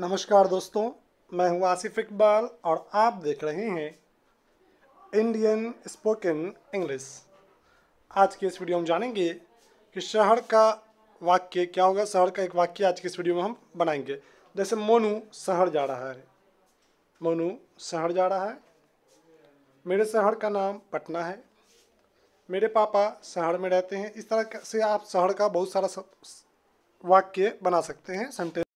नमस्कार दोस्तों मैं हूं आसिफ इकबाल और आप देख रहे हैं इंडियन स्पोकन इंग्लिश आज के इस वीडियो में जानेंगे कि शहर का वाक्य क्या होगा शहर का एक वाक्य आज के इस वीडियो में हम बनाएंगे जैसे मोनू शहर जा रहा है मोनू शहर जा रहा है मेरे शहर का नाम पटना है मेरे पापा शहर में रहते हैं इस तरह से आप शहर का बहुत सारा वाक्य बना सकते हैं सेंटेंस